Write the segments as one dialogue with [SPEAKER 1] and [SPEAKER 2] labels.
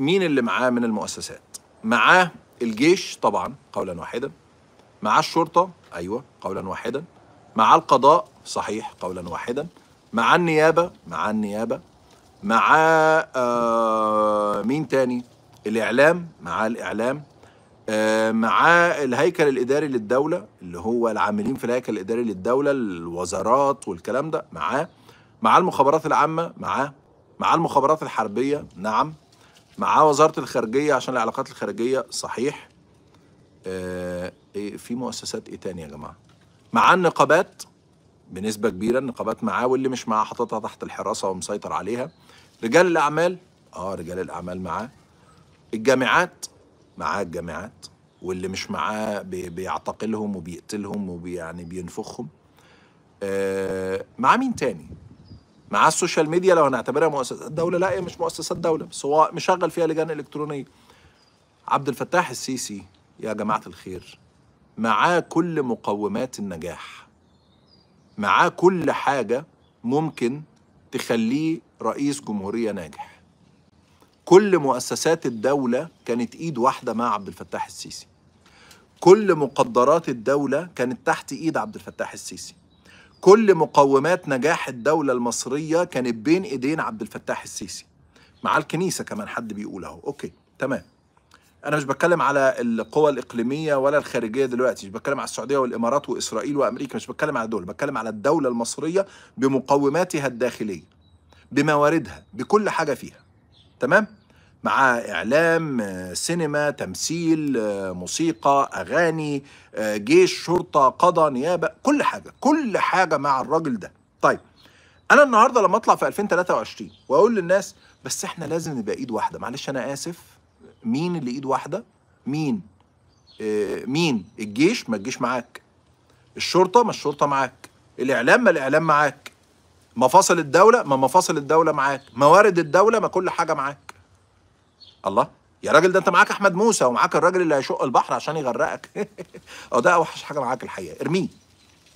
[SPEAKER 1] مين اللي معاه من المؤسسات معاه الجيش طبعا قولا واحدا معاه الشرطة أيوة قولا واحدا معاه القضاء صحيح قولا واحدا معاه النيابة معاه النيابة معاه آه مين تاني الإعلام معاه الإعلام آه، معاه الهيكل الإداري للدولة اللي هو العاملين في الهيكل الإداري للدولة الوزارات والكلام ده معاه معاه المخابرات العامة معاه معاه المخابرات الحربية نعم معاه وزاره الخارجيه عشان العلاقات الخارجيه صحيح آه إيه، في مؤسسات ايه تاني يا جماعه معاه النقابات بنسبه كبيره النقابات معاه واللي مش معاه حاططها تحت الحراسه ومسيطر عليها رجال الاعمال اه رجال الاعمال معاه الجامعات معاه الجامعات واللي مش معاه بيعتقلهم وبيقتلهم ويعني بينفخهم آه معاه مين تاني مع السوشيال ميديا لو هنعتبرها مؤسسات دوله لا هي مش مؤسسات دوله بس هو مشغل فيها لجان الكترونيه عبد الفتاح السيسي يا جماعه الخير معاه كل مقومات النجاح معاه كل حاجه ممكن تخليه رئيس جمهوريه ناجح كل مؤسسات الدوله كانت ايد واحده مع عبد الفتاح السيسي كل مقدرات الدوله كانت تحت ايد عبد الفتاح السيسي كل مقومات نجاح الدولة المصرية كانت بين إيدين عبد الفتاح السيسي مع الكنيسة كمان حد بيقول أهو أوكي تمام أنا مش بتكلم على القوى الإقليمية ولا الخارجية دلوقتي مش بتكلم على السعودية والإمارات وإسرائيل وأمريكا مش بتكلم على دول بتكلم على الدولة المصرية بمقوماتها الداخلية بمواردها بكل حاجة فيها تمام؟ مع إعلام آه، سينما تمثيل آه، موسيقى أغاني آه، جيش شرطة قضاء نيابة كل حاجة كل حاجة مع الراجل ده طيب أنا النهاردة لما أطلع في 2023 وأقول للناس بس إحنا لازم نبقى إيد واحدة معلش أنا آسف مين اللي إيد واحدة مين اه مين الجيش ما الجيش معاك الشرطة ما الشرطة معاك الإعلام ما الإعلام معاك مفاصل الدولة ما مفاصل الدولة معاك موارد الدولة ما كل حاجة معاك الله يا راجل ده انت معاك احمد موسى ومعاك الراجل اللي هيشق البحر عشان يغرقك او آه، ده اوحش حاجه معاك الحقيقه ارميه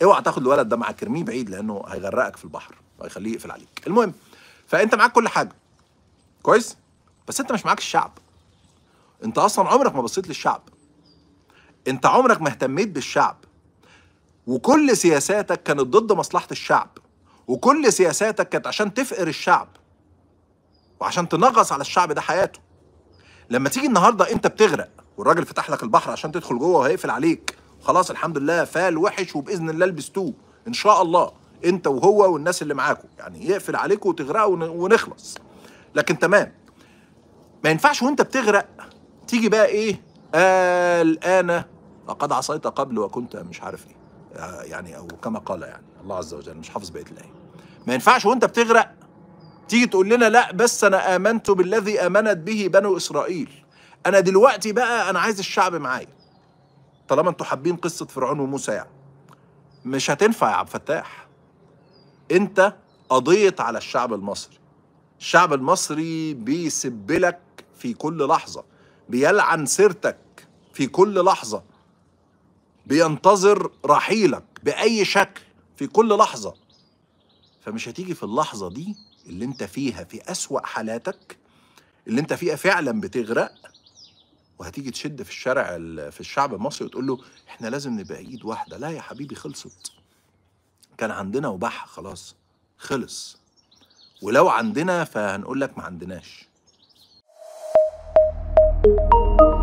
[SPEAKER 1] اوعى تاخد الولد ده معاك ارميه بعيد لانه هيغرقك في البحر وهيخليه يقفل عليك المهم فانت معاك كل حاجه كويس بس انت مش معاك الشعب انت اصلا عمرك ما بصيت للشعب انت عمرك ما اهتميت بالشعب وكل سياساتك كانت ضد مصلحه الشعب وكل سياساتك كانت عشان تفقر الشعب وعشان تنغص على الشعب ده حياته لما تيجي النهارده انت بتغرق والراجل فتح لك البحر عشان تدخل جوه وهيقفل عليك خلاص الحمد لله فال وحش وباذن الله لبستوه ان شاء الله انت وهو والناس اللي معاكم يعني يقفل عليكم وتغرقوا ونخلص لكن تمام ما ينفعش وانت بتغرق تيجي بقى ايه الان لقد عصيت قبل وكنت مش عارف ايه آه، يعني او كما قال يعني الله عز وجل مش حافظ بقيه الايه ما ينفعش وانت بتغرق تيجي تقول لنا لا بس انا امنت بالذي امنت به بنو اسرائيل انا دلوقتي بقى انا عايز الشعب معايا طالما انتوا حابين قصه فرعون وموسى يعني مش هتنفع يا عبد الفتاح انت قضيت على الشعب المصري الشعب المصري بيسبلك في كل لحظه بيلعن سيرتك في كل لحظه بينتظر رحيلك باي شكل في كل لحظه فمش هتيجي في اللحظه دي اللي انت فيها في أسوأ حالاتك اللي انت فيها فعلا بتغرق وهتيجي تشد في الشارع في الشعب المصري وتقول له احنا لازم نبقى ايد واحده لا يا حبيبي خلصت كان عندنا وبح خلاص خلص ولو عندنا فهنقول لك ما عندناش thank you